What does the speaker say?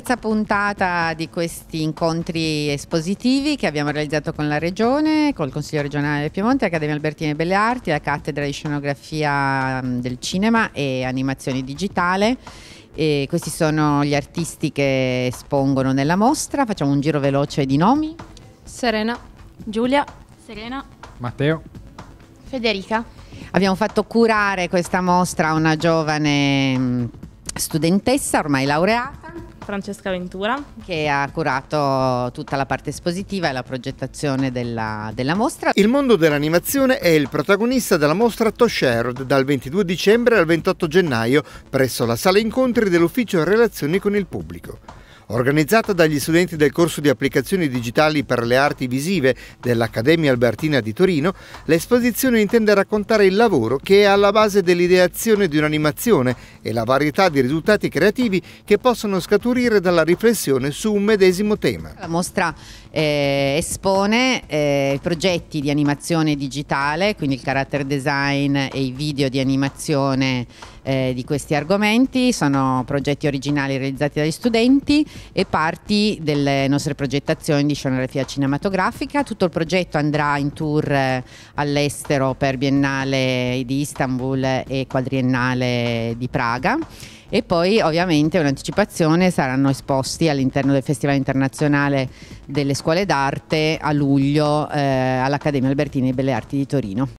terza puntata di questi incontri espositivi che abbiamo realizzato con la Regione, col Consiglio regionale del Piemonte, l'Accademia Albertini e Belle Arti, la cattedra di scenografia mm, del cinema e animazione digitale. E questi sono gli artisti che espongono nella mostra. Facciamo un giro veloce di nomi. Serena, Giulia, Serena, Matteo, Federica. Abbiamo fatto curare questa mostra a una giovane mm, studentessa ormai laureata Francesca Ventura. Che ha curato tutta la parte espositiva e la progettazione della, della mostra. Il mondo dell'animazione è il protagonista della mostra Tosherod dal 22 dicembre al 28 gennaio presso la sala incontri dell'ufficio relazioni con il pubblico organizzata dagli studenti del corso di applicazioni digitali per le arti visive dell'Accademia Albertina di Torino, l'esposizione intende raccontare il lavoro che è alla base dell'ideazione di un'animazione e la varietà di risultati creativi che possono scaturire dalla riflessione su un medesimo tema. La mostra eh, espone eh, progetti di animazione digitale, quindi il character design e i video di animazione eh, di questi argomenti, sono progetti originali realizzati dagli studenti e parti delle nostre progettazioni di scenografia cinematografica. Tutto il progetto andrà in tour eh, all'estero per Biennale di Istanbul e Quadriennale di Praga e poi ovviamente un'anticipazione saranno esposti all'interno del Festival Internazionale delle Scuole d'Arte a luglio eh, all'Accademia Albertini e Belle Arti di Torino.